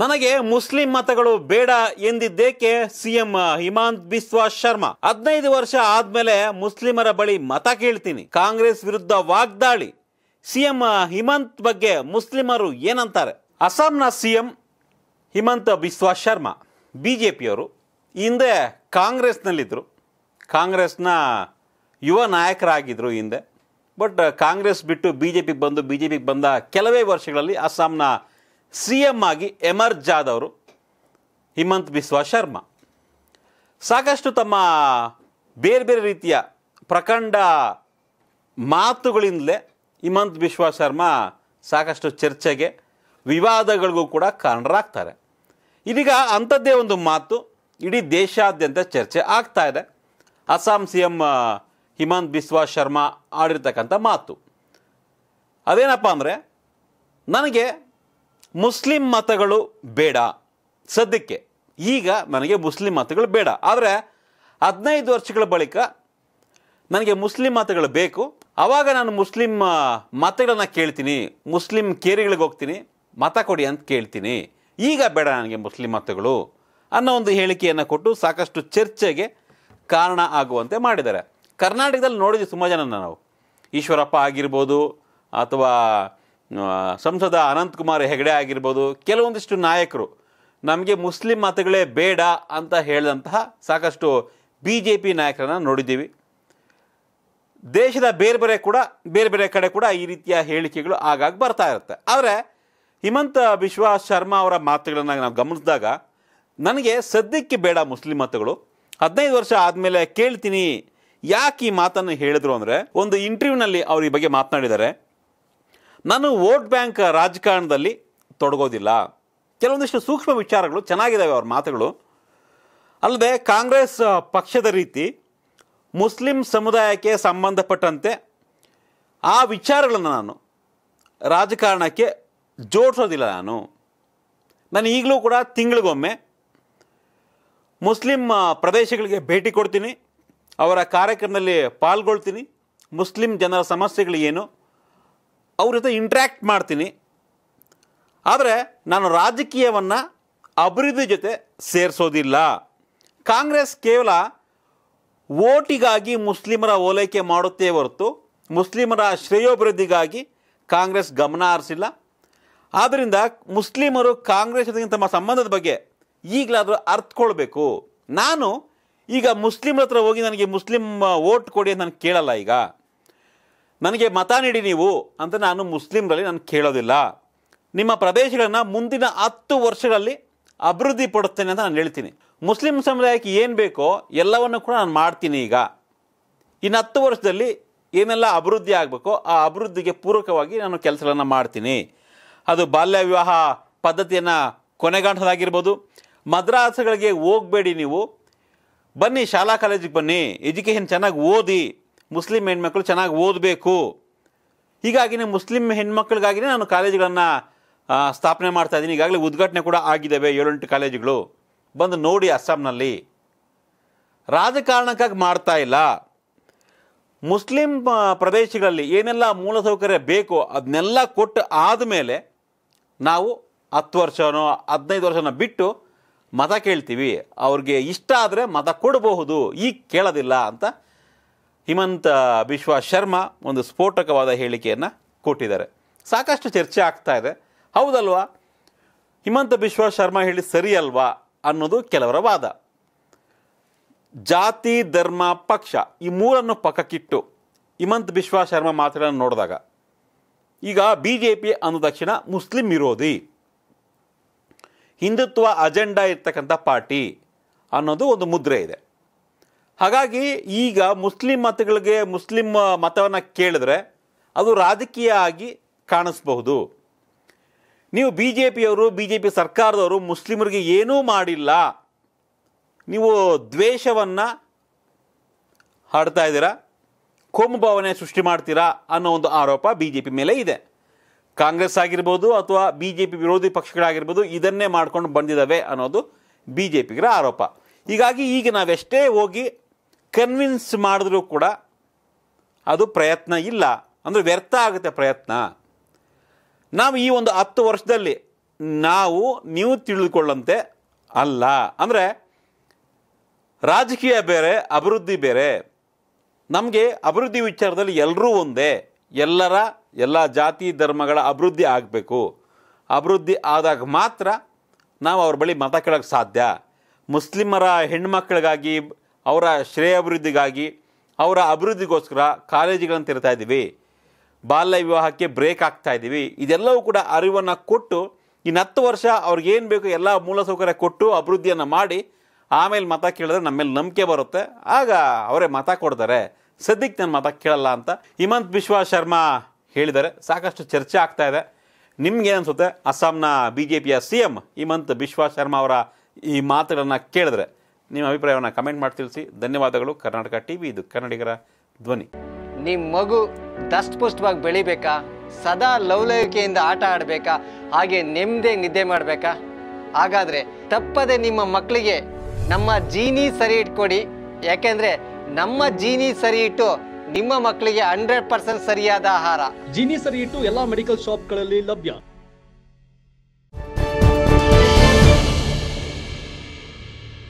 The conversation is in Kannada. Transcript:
ನನಗೆ ಮುಸ್ಲಿಂ ಮತಗಳು ಬೇಡ ಎಂದಿದ್ದೇಕೆ ಸಿಎಂ ಹಿಮಾಂತ್ ಬಿಸ್ವಾ ಶರ್ಮಾ ಹದಿನೈದು ವರ್ಷ ಆದ್ಮೇಲೆ ಮುಸ್ಲಿಮರ ಬಳಿ ಮತ ಕೇಳ್ತೀನಿ ಕಾಂಗ್ರೆಸ್ ವಿರುದ್ಧ ವಾಗ್ದಾಳಿ ಸಿಎಂ ಹಿಮಂತ್ ಬಗ್ಗೆ ಮುಸ್ಲಿಮರು ಏನಂತಾರೆ ಅಸ್ಸಾಂನ ಸಿಎಂ ಹಿಮಂತ್ ಬಿಸ್ವಾ ಶರ್ಮಾ ಬಿ ಜೆ ಪಿಯವರು ಹಿಂದೆ ಕಾಂಗ್ರೆಸ್ನಲ್ಲಿದ್ದರು ಕಾಂಗ್ರೆಸ್ನ ಯುವ ನಾಯಕರಾಗಿದ್ದರು ಹಿಂದೆ ಬಟ್ ಕಾಂಗ್ರೆಸ್ ಬಿಟ್ಟು ಬಿ ಜೆ ಪಿಗೆ ಬಂದು ಬಿ ಜೆ ಪಿಗೆ ಬಂದ ಕೆಲವೇ ವರ್ಷಗಳಲ್ಲಿ ಅಸ್ಸಾಂನ ಸಿ ಎಮ್ ಆಗಿ ಎಮರ್ಜ್ ಆದವರು ಹಿಮಂತ್ ಬಿಸ್ವಾ ಶರ್ಮಾ ಸಾಕಷ್ಟು ತಮ್ಮ ಬೇರೆ ಬೇರೆ ರೀತಿಯ ಪ್ರಖಂಡ ಮಾತುಗಳಿಂದಲೇ ಹಿಮಂತ್ ಬಿಸ್ವಾ ಶರ್ಮಾ ಸಾಕಷ್ಟು ಚರ್ಚೆಗೆ ವಿವಾದಗಳಿಗೂ ಕೂಡ ಕಾರಣರಾಗ್ತಾರೆ ಇದೀಗ ಅಂಥದ್ದೇ ಒಂದು ಮಾತು ಇಡೀ ದೇಶಾದ್ಯಂತ ಚರ್ಚೆ ಆಗ್ತಾ ಇದೆ ಅಸ್ಸಾಂ ಸಿ ಎಂ ಹಿಮಂತ್ ಬಿಸ್ವಾ ಶರ್ಮಾ ಆಡಿರ್ತಕ್ಕಂಥ ಮಾತು ಅದೇನಪ್ಪ ಅಂದರೆ ನನಗೆ ಮುಸ್ಲಿಂ ಮತಗಳು ಬೇಡ ಸದ್ಯಕ್ಕೆ ಈಗ ನನಗೆ ಮುಸ್ಲಿಂ ಮತಗಳು ಬೇಡ ಆದರೆ ಹದಿನೈದು ವರ್ಷಗಳ ಬಳಿಕ ನನಗೆ ಮುಸ್ಲಿಂ ಮತಗಳು ಬೇಕು ಆವಾಗ ನಾನು ಮುಸ್ಲಿಂ ಮತಗಳನ್ನು ಕೇಳ್ತೀನಿ ಮುಸ್ಲಿಂ ಕೇರಿಗಳಿಗೆ ಹೋಗ್ತೀನಿ ಮತ ಕೊಡಿ ಅಂತ ಕೇಳ್ತೀನಿ ಈಗ ಬೇಡ ನನಗೆ ಮುಸ್ಲಿಂ ಮತಗಳು ಅನ್ನೋ ಒಂದು ಹೇಳಿಕೆಯನ್ನು ಕೊಟ್ಟು ಸಾಕಷ್ಟು ಚರ್ಚೆಗೆ ಕಾರಣ ಆಗುವಂತೆ ಮಾಡಿದ್ದಾರೆ ಕರ್ನಾಟಕದಲ್ಲಿ ನೋಡಿದ್ವಿ ತುಂಬ ಜನ ನಾವು ಈಶ್ವರಪ್ಪ ಆಗಿರ್ಬೋದು ಅಥವಾ ಸಂಸದ ಅನಂತಕುಮಾರ್ ಹೆಗಡೆ ಆಗಿರ್ಬೋದು ಕೆಲವೊಂದಿಷ್ಟು ನಾಯಕರು ನಮಗೆ ಮುಸ್ಲಿಂ ಮತಗಳೇ ಬೇಡ ಅಂತ ಹೇಳಿದಂತಹ ಸಾಕಷ್ಟು ಬಿ ಜೆ ಪಿ ನಾಯಕರನ್ನು ನೋಡಿದ್ದೀವಿ ದೇಶದ ಬೇರೆ ಬೇರೆ ಕೂಡ ಬೇರೆ ಬೇರೆ ಕಡೆ ಕೂಡ ಈ ರೀತಿಯ ಹೇಳಿಕೆಗಳು ಆಗಾಗ ಬರ್ತಾ ಇರುತ್ತೆ ಆದರೆ ಹಿಮಂತ ವಿಶ್ವಾಸ್ ಶರ್ಮಾ ಅವರ ಮಾತುಗಳನ್ನು ನಾವು ಗಮನಿಸಿದಾಗ ನನಗೆ ಸದ್ಯಕ್ಕೆ ಬೇಡ ಮುಸ್ಲಿಂ ಮತಗಳು ಹದಿನೈದು ವರ್ಷ ಆದಮೇಲೆ ಕೇಳ್ತೀನಿ ಯಾಕೆ ಈ ಮಾತನ್ನು ಹೇಳಿದ್ರು ಅಂದರೆ ಒಂದು ಇಂಟರ್ವ್ಯೂನಲ್ಲಿ ಅವರು ಈ ಬಗ್ಗೆ ಮಾತನಾಡಿದ್ದಾರೆ ನಾನು ವೋಟ್ ಬ್ಯಾಂಕ್ ರಾಜಕಾರಣದಲ್ಲಿ ತೊಡಗೋದಿಲ್ಲ ಕೆಲವೊಂದಿಷ್ಟು ಸೂಕ್ಷ್ಮ ವಿಚಾರಗಳು ಚೆನ್ನಾಗಿದ್ದಾವೆ ಅವ್ರ ಮಾತುಗಳು ಅಲ್ಲದೆ ಕಾಂಗ್ರೆಸ್ ಪಕ್ಷದ ರೀತಿ ಮುಸ್ಲಿಂ ಸಮುದಾಯಕ್ಕೆ ಸಂಬಂಧಪಟ್ಟಂತೆ ಆ ವಿಚಾರಗಳನ್ನು ನಾನು ರಾಜಕಾರಣಕ್ಕೆ ಜೋಡಿಸೋದಿಲ್ಲ ನಾನು ನಾನು ಈಗಲೂ ಕೂಡ ತಿಂಗಳಿಗೊಮ್ಮೆ ಮುಸ್ಲಿಂ ಪ್ರದೇಶಗಳಿಗೆ ಭೇಟಿ ಕೊಡ್ತೀನಿ ಅವರ ಕಾರ್ಯಕ್ರಮದಲ್ಲಿ ಪಾಲ್ಗೊಳ್ತೀನಿ ಮುಸ್ಲಿಂ ಜನರ ಸಮಸ್ಯೆಗಳು ಏನು ಅವ್ರ ಜೊತೆ ಇಂಟ್ರ್ಯಾಕ್ಟ್ ಮಾಡ್ತೀನಿ ಆದರೆ ನಾನು ರಾಜಕೀಯವನ್ನು ಅಭಿವೃದ್ಧಿ ಜೊತೆ ಸೇರಿಸೋದಿಲ್ಲ ಕಾಂಗ್ರೆಸ್ ಕೇವಲ ಓಟಿಗಾಗಿ ಮುಸ್ಲಿಮರ ಓಲೈಕೆ ಮಾಡುತ್ತೇ ಹೊರತು ಮುಸ್ಲಿಮರ ಶ್ರೇಯೋಭಿವೃದ್ಧಿಗಾಗಿ ಕಾಂಗ್ರೆಸ್ ಗಮನ ಹರಿಸಿಲ್ಲ ಆದ್ದರಿಂದ ಮುಸ್ಲಿಮರು ಕಾಂಗ್ರೆಸ್ ಜೊತೆಗೆ ತಮ್ಮ ಸಂಬಂಧದ ಬಗ್ಗೆ ಈಗಲಾದರೂ ಅರ್ಥಕೊಳ್ಬೇಕು ನಾನು ಈಗ ಮುಸ್ಲಿಮರ ಹತ್ರ ಹೋಗಿ ನನಗೆ ಮುಸ್ಲಿಮ್ ಓಟ್ ಕೊಡಿ ಅಂತ ನಾನು ಕೇಳಲ್ಲ ಈಗ ನನಗೆ ಮತ ನೀಡಿ ನೀವು ಅಂತ ನಾನು ಮುಸ್ಲಿಮರಲ್ಲಿ ನಾನು ಕೇಳೋದಿಲ್ಲ ನಿಮ್ಮ ಪ್ರದೇಶಗಳನ್ನು ಮುಂದಿನ ಹತ್ತು ವರ್ಷಗಳಲ್ಲಿ ಅಭಿವೃದ್ಧಿ ಪಡುತ್ತೇನೆ ಅಂತ ನಾನು ಹೇಳ್ತೀನಿ ಮುಸ್ಲಿಂ ಸಮುದಾಯಕ್ಕೆ ಏನು ಬೇಕೋ ಎಲ್ಲವನ್ನು ಕೂಡ ನಾನು ಮಾಡ್ತೀನಿ ಈಗ ಇನ್ನು ಹತ್ತು ವರ್ಷದಲ್ಲಿ ಏನೆಲ್ಲ ಅಭಿವೃದ್ಧಿ ಆಗಬೇಕೋ ಆ ಅಭಿವೃದ್ಧಿಗೆ ಪೂರಕವಾಗಿ ನಾನು ಕೆಲಸಗಳನ್ನು ಮಾಡ್ತೀನಿ ಅದು ಬಾಲ್ಯ ವಿವಾಹ ಪದ್ಧತಿಯನ್ನು ಕೊನೆಗಾಣಿಸೋದಾಗಿರ್ಬೋದು ಮದ್ರಾಸಗಳಿಗೆ ಹೋಗಬೇಡಿ ನೀವು ಬನ್ನಿ ಶಾಲಾ ಕಾಲೇಜಿಗೆ ಬನ್ನಿ ಎಜುಕೇಷನ್ ಚೆನ್ನಾಗಿ ಓದಿ ಮುಸ್ಲಿಂ ಹೆಣ್ಮಕ್ಳು ಚೆನ್ನಾಗಿ ಓದಬೇಕು ಹೀಗಾಗಿನೇ ಮುಸ್ಲಿಂ ಹೆಣ್ಮಕ್ಕಳಿಗಾಗಿನೇ ನಾನು ಕಾಲೇಜುಗಳನ್ನು ಸ್ಥಾಪನೆ ಮಾಡ್ತಾ ಇದ್ದೀನಿ ಈಗಾಗಲೇ ಉದ್ಘಾಟನೆ ಕೂಡ ಆಗಿದ್ದಾವೆ ಏಳೆಂಟು ಕಾಲೇಜುಗಳು ಬಂದು ನೋಡಿ ಅಸ್ಸಾಂನಲ್ಲಿ ರಾಜಕಾರಣಕ್ಕಾಗಿ ಮಾಡ್ತಾ ಇಲ್ಲ ಮುಸ್ಲಿಂ ಪ್ರದೇಶಗಳಲ್ಲಿ ಏನೆಲ್ಲ ಮೂಲಸೌಕರ್ಯ ಬೇಕು ಅದನ್ನೆಲ್ಲ ಕೊಟ್ಟು ಆದಮೇಲೆ ನಾವು ಹತ್ತು ವರ್ಷನೋ ಹದಿನೈದು ವರ್ಷನೋ ಬಿಟ್ಟು ಮತ ಕೇಳ್ತೀವಿ ಅವ್ರಿಗೆ ಇಷ್ಟ ಆದರೆ ಮತ ಕೊಡಬಹುದು ಈಗ ಕೇಳೋದಿಲ್ಲ ಅಂತ ಹಿಮಂತ ಬಿಶ್ವಾ ಶರ್ಮಾ ಒಂದು ಸ್ಫೋಟಕವಾದ ಹೇಳಿಕೆಯನ್ನು ಕೊಟ್ಟಿದ್ದಾರೆ ಸಾಕಷ್ಟು ಚರ್ಚೆ ಆಗ್ತಾ ಇದೆ ಹೌದಲ್ವಾ ಹಿಮಂತ ಬಿಶ್ವ ಶರ್ಮಾ ಹೇಳಿ ಸರಿ ಅನ್ನೋದು ಕೆಲವರ ವಾದ ಜಾತಿ ಧರ್ಮ ಪಕ್ಷ ಈ ಮೂರನ್ನು ಪಕ್ಕಕ್ಕಿಟ್ಟು ಹಿಮಂತ್ ಬಿಶ್ವ ಶರ್ಮಾ ಮಾತನ್ನು ನೋಡಿದಾಗ ಈಗ ಬಿ ಜೆ ಪಿ ಅಂದ ತಕ್ಷಣ ಮುಸ್ಲಿಂ ವಿರೋಧಿ ಹಿಂದುತ್ವ ಅಜೆಂಡಾ ಇರ್ತಕ್ಕಂಥ ಪಾರ್ಟಿ ಅನ್ನೋದು ಒಂದು ಮುದ್ರೆ ಇದೆ ಹಾಗಾಗಿ ಈಗ ಮುಸ್ಲಿಂ ಮತಗಳಿಗೆ ಮುಸ್ಲಿಂ ಮತವನ್ನು ಕೇಳಿದ್ರೆ ಅದು ರಾಜಕೀಯ ಆಗಿ ಕಾಣಿಸ್ಬಹುದು ನೀವು ಬಿ ಜೆ ಪಿಯವರು ಬಿ ಜೆ ಪಿ ಸರ್ಕಾರದವರು ಮುಸ್ಲಿಮರಿಗೆ ಏನೂ ಮಾಡಿಲ್ಲ ನೀವು ದ್ವೇಷವನ್ನು ಹಾಡ್ತಾ ಇದ್ದೀರಾ ಕೋಮು ಭಾವನೆ ಸೃಷ್ಟಿ ಮಾಡ್ತೀರಾ ಅನ್ನೋ ಒಂದು ಆರೋಪ ಬಿ ಜೆ ಪಿ ಮೇಲೆ ಇದೆ ಕಾಂಗ್ರೆಸ್ ಆಗಿರ್ಬೋದು ಅಥವಾ ಬಿ ಜೆ ಪಿ ವಿರೋಧಿ ಪಕ್ಷಗಳಾಗಿರ್ಬೋದು ಇದನ್ನೇ ಮಾಡ್ಕೊಂಡು ಬಂದಿದ್ದಾವೆ ಅನ್ನೋದು ಬಿ ಜೆ ಪಿಗರ ಆರೋಪ ಹೀಗಾಗಿ ಈಗ ನಾವೆಷ್ಟೇ ಹೋಗಿ ಕನ್ವಿನ್ಸ್ ಮಾಡಿದ್ರೂ ಕೂಡ ಅದು ಪ್ರಯತ್ನ ಇಲ್ಲ ಅಂದರೆ ವ್ಯರ್ಥ ಆಗುತ್ತೆ ಪ್ರಯತ್ನ ನಾವು ಈ ಒಂದು ಹತ್ತು ವರ್ಷದಲ್ಲಿ ನಾವು ನೀವು ತಿಳಿದುಕೊಳ್ಳಂತೆ ಅಲ್ಲ ಅಂದರೆ ರಾಜಕೀಯ ಬೇರೆ ಅಭಿವೃದ್ಧಿ ಬೇರೆ ನಮಗೆ ಅಭಿವೃದ್ಧಿ ವಿಚಾರದಲ್ಲಿ ಎಲ್ಲರೂ ಒಂದೇ ಎಲ್ಲರ ಎಲ್ಲ ಜಾತಿ ಧರ್ಮಗಳ ಅಭಿವೃದ್ಧಿ ಆಗಬೇಕು ಅಭಿವೃದ್ಧಿ ಆದಾಗ ಮಾತ್ರ ನಾವು ಅವ್ರ ಬಳಿ ಮತ ಕೇಳೋಕ್ಕೆ ಸಾಧ್ಯ ಮುಸ್ಲಿಮರ ಹೆಣ್ಮಕ್ಳಿಗಾಗಿ ಅವರ ಶ್ರೇಯಾಭಿವೃದ್ಧಿಗಾಗಿ ಅವರ ಅಭಿವೃದ್ಧಿಗೋಸ್ಕರ ಕಾಲೇಜುಗಳನ್ನು ತೆರಿತಾ ಇದ್ದೀವಿ ಬಾಲ್ಯ ವಿವಾಹಕ್ಕೆ ಬ್ರೇಕ್ ಆಗ್ತಾ ಇದ್ದೀವಿ ಇದೆಲ್ಲವೂ ಕೂಡ ಅರಿವನ್ನು ಕೊಟ್ಟು ಇನ್ನು ಹತ್ತು ವರ್ಷ ಅವ್ರಿಗೇನು ಬೇಕು ಎಲ್ಲ ಮೂಲಸೌಕರ್ಯ ಕೊಟ್ಟು ಅಭಿವೃದ್ಧಿಯನ್ನು ಮಾಡಿ ಆಮೇಲೆ ಮತ ಕೇಳಿದ್ರೆ ನಮ್ಮ ಮೇಲೆ ನಂಬಿಕೆ ಬರುತ್ತೆ ಆಗ ಅವರೇ ಮತ ಕೊಡ್ತಾರೆ ಸದ್ಯಕ್ಕೆ ನಾನು ಮತ ಕೇಳಲ್ಲ ಅಂತ ಹಿಮಂತ್ ವಿಶ್ವಾಸ್ ಶರ್ಮಾ ಹೇಳಿದ್ದಾರೆ ಸಾಕಷ್ಟು ಚರ್ಚೆ ಆಗ್ತಾ ಇದೆ ನಿಮ್ಗೆ ಅನಿಸುತ್ತೆ ಅಸ್ಸಾಂನ ಬಿ ಜೆ ಪಿಯ ಸಿ ಎಂ ಹಿಮಂತ್ ಬಿಶ್ವಾ ಶರ್ಮಾ ಅವರ ಈ ಮಾತುಗಳನ್ನು ಕೇಳಿದ್ರೆ ನಿಮ್ಮ ಅಭಿಪ್ರಾಯವನ್ನು ಕಮೆಂಟ್ ಮಾಡಿ ತಿಳಿಸಿ ಧನ್ಯವಾದಗಳು ಕರ್ನಾಟಕ ಟಿ ವಿ ಇದು ಕನ್ನಡಿಗರ ಧ್ವನಿ ನಿಮ್ಮ ಮಗು ದಷ್ಟಪುಷ್ಟವಾಗಿ ಬೆಳಿಬೇಕಾ ಸದಾ ಲವಲವಿಕೆಯಿಂದ ಆಟ ಆಡಬೇಕಾ ಹಾಗೆ ನೆಮ್ಮದಿ ನಿದ್ದೆ ಮಾಡಬೇಕಾ ಹಾಗಾದರೆ ತಪ್ಪದೆ ನಿಮ್ಮ ಮಕ್ಕಳಿಗೆ ನಮ್ಮ ಜೀನಿ ಸರಿ ಇಟ್ಕೊಡಿ ಯಾಕೆಂದರೆ ನಮ್ಮ ಜೀನಿ ಸರಿ ಇಟ್ಟು ನಿಮ್ಮ ಮಕ್ಕಳಿಗೆ ಹಂಡ್ರೆಡ್ ಪರ್ಸೆಂಟ್ ಸರಿಯಾದ ಆಹಾರ ಜೀನಿ ಸರಿ ಇಟ್ಟು ಎಲ್ಲ ಮೆಡಿಕಲ್ ಶಾಪ್ಗಳಲ್ಲಿ ಲಭ್ಯ